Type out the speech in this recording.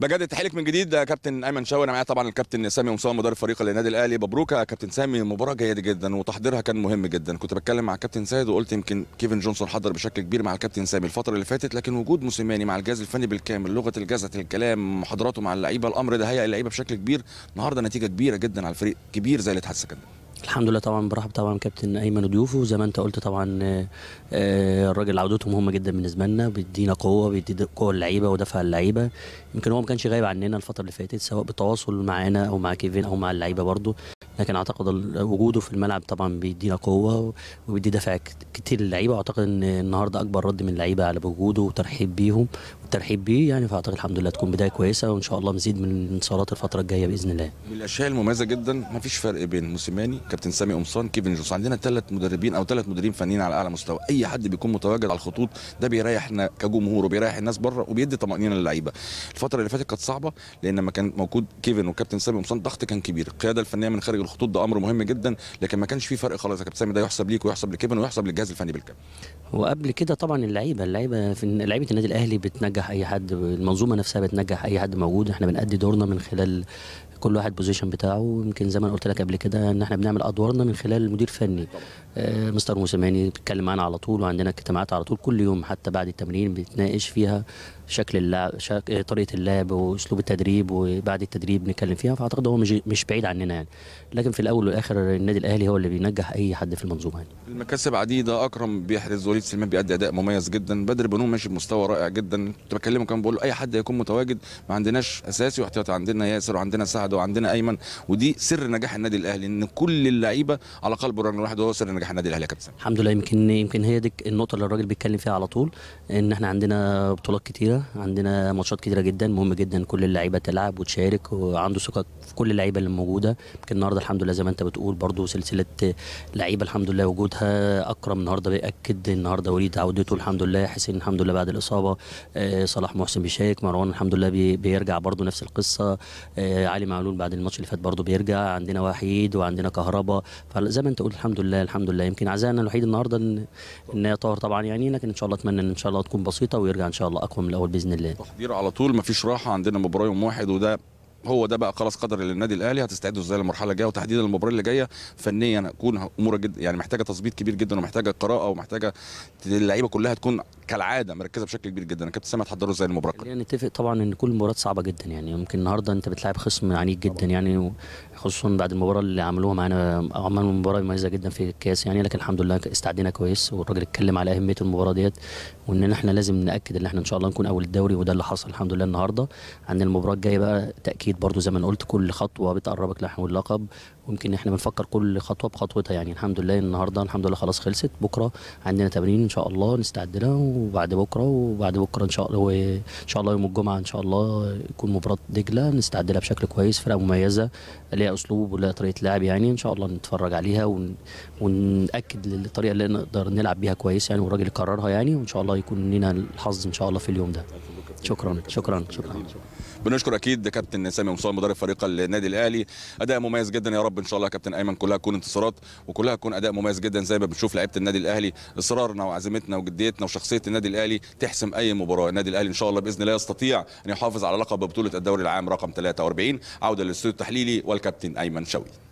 بجد التحليك من جديد كابتن ايمن شاور انا معايا طبعا الكابتن سامي مصطفى مدرب فريق النادي الاهلي مبروك يا كابتن سامي مباراه جيده جدا وتحضيرها كان مهم جدا كنت بتكلم مع كابتن سيد وقلت يمكن كيفن جونسون حضر بشكل كبير مع الكابتن سامي الفتره اللي فاتت لكن وجود موسيماني مع الجهاز الفني بالكامل لغه الجسد الكلام محاضراته مع اللعيبه الامر ده هيئ اللعيبه بشكل كبير النهارده نتيجه كبيره جدا على الفريق كبير زي اللي اتحسكت الحمد لله طبعا برحب طبعا كابتن ايمن وضيوفه زي ما انت قلت طبعا آه، آه، الراجل عودته مهمه جدا بالنسبه لنا بيدينا قوه بيدي قوه اللعيبه ودفع اللعيبه يمكن هو ما كانش غايب عننا الفتره اللي فاتت سواء بالتواصل معانا او مع كيفن او مع اللعيبه برضه لكن اعتقد وجوده في الملعب طبعا بيدينا قوه وبيدي دفع كتير للعيبه واعتقد ان النهارده اكبر رد من اللعيبه على وجوده وترحيب بيهم الترحيب بيه يعني فاعتقد الحمد لله تكون بدايه كويسه وان شاء الله مزيد من الانتصارات الفتره الجايه باذن الله. من الاشياء المميزه جدا ما فيش فرق بين موسيماني كابتن سامي قمصان كيفن جوس عندنا ثلاث مدربين او ثلاث مدربين فنيين على اعلى مستوى اي حد بيكون متواجد على الخطوط ده بيريحنا كجمهور وبيريح الناس بره وبيدي طمانينه للعيبه. الفتره اللي فاتت كانت صعبه لان ما كان موجود كيفن وكابتن سامي قمصان ضغط كان كبير القياده الفنيه من خارج الخطوط ده امر مهم جدا لكن ما كانش في فرق خالص يا كابتن سامي ده يحسب ليك ويحسب لكيفن ويحسب للجهاز الفني بالكامل. وقبل كده طبعا اللعيبه اللعيبه في لعيبه النادي الاهلي بتنجح بتنجح اي حد المنظومه نفسها بتنجح اي حد موجود احنا بنأدي دورنا من خلال كل واحد بوزيشن بتاعه يمكن زي ما قلت لك قبل كده ان احنا بنعمل ادوارنا من خلال المدير الفني آه، مستر موسيماني بيتكلم معانا على طول وعندنا اجتماعات على طول كل يوم حتى بعد التمرين بنتناقش فيها شكل اللعب شك... آه، طريقه اللعب واسلوب التدريب وبعد التدريب بنتكلم فيها فاعتقد هو مش مش بعيد عننا يعني لكن في الاول والاخر النادي الاهلي هو اللي بينجح اي حد في المنظومه يعني. المكاسب عديده اكرم بيحرز وليد سليمان بيأدي اداء مميز جدا بدر بنون ماشي بمستوى رائع جدا كنت بكلمه كان بقول له اي حد هيكون متواجد ما عندناش اساسي واحتياطي عندنا ياسر وعندنا سعد واحد وعندنا ايمن ودي سر نجاح النادي الاهلي ان كل اللعيبه على قلب الراجل الواحد وهو سر نجاح النادي الاهلي يا كابتن الحمد لله يمكن يمكن هي دي النقطه اللي الراجل بيتكلم فيها على طول ان احنا عندنا بطولات كتيره عندنا ماتشات كتيره جدا مهم جدا كل اللعيبه تلعب وتشارك وعنده ثقه في كل اللعيبه اللي موجوده يمكن النهارده الحمد لله زي ما انت بتقول برده سلسله لعيبه الحمد لله وجودها اكرم النهارده بياكد النهارده وليد عودته الحمد لله حسين الحمد لله بعد الاصابه آه، صلاح محسن بيشارك مروان الحمد لله بيرجع برده نفس القصه آه، علي معلول بعد الماتش اللي فات برضه بيرجع عندنا وحيد وعندنا كهربا فزي ما انت قلت الحمد لله الحمد لله يمكن عزائنا الوحيد النهارده ان ان طاهر طبعا يعني لكن ان شاء الله اتمنى ان شاء الله تكون بسيطه ويرجع ان شاء الله اقوى من الاول باذن الله تحضير على طول مفيش راحه عندنا مباراه يوم واحد وده هو ده بقى خلاص قدر للنادي الاهلي هتستعدوا ازاي للمرحله الجايه وتحديدا المباراه اللي جايه فنيا هتكون امور جدا يعني محتاجه تظبيط كبير جدا ومحتاجه قراءه ومحتاجه اللعيبه كلها تكون كالعاده مركزه بشكل كبير جدا كابتن سامي هتحضره ازاي المباراه يعني نتفق طبعا ان كل المباريات صعبه جدا يعني يمكن النهارده انت بتلاعب خصم عنيد جدا يعني خصوصا بعد المباراه اللي عملوها معانا عملوا مباراه مميزه جدا في الكاس يعني لكن الحمد لله استعدينا كويس والراجل اتكلم على اهميه المباراه ديت وان احنا لازم ناكد ان احنا ان شاء الله نكون اول الدوري وده اللي حصل الحمد لله النهارده عن المباراه الجايه بقى تاكيد برده زي ما قلت كل خطوه بتقربك لحو اللقب ويمكن احنا بنفكر كل خطوه بخطوتها يعني الحمد لله النهارده الحمد لله خلاص خلصت بكره عندنا تمرين ان شاء الله نستعد لها وبعد بكره وبعد بكره ان شاء الله ان شاء الله يوم الجمعه ان شاء الله يكون مباراه دجله نستعد لها بشكل كويس فرقه مميزه ليها اسلوب وليها طريقه لعب يعني ان شاء الله نتفرج عليها ون... ونأكد للطريقه اللي نقدر نلعب بيها كويس يعني والراجل قررها يعني وان شاء الله يكون لنا الحظ ان شاء الله في اليوم ده شكرا شكرا شكرا, شكرا. بنشكر اكيد كابتن سامي مصطفى مدرب فريق النادي الاهلي اداء مميز جدا يا رب ان شاء الله كابتن ايمن كلها تكون انتصارات وكلها تكون اداء مميز جدا زي ما بنشوف لعيبه النادي الاهلي اصرارنا وعزيمتنا وجديتنا وشخصيه النادي الاهلي تحسم اي مباراه النادي الاهلي ان شاء الله باذن الله يستطيع ان يحافظ على لقب بطوله الدوري العام رقم 43 عوده للاستوديو التحليلي والكابتن ايمن شوقي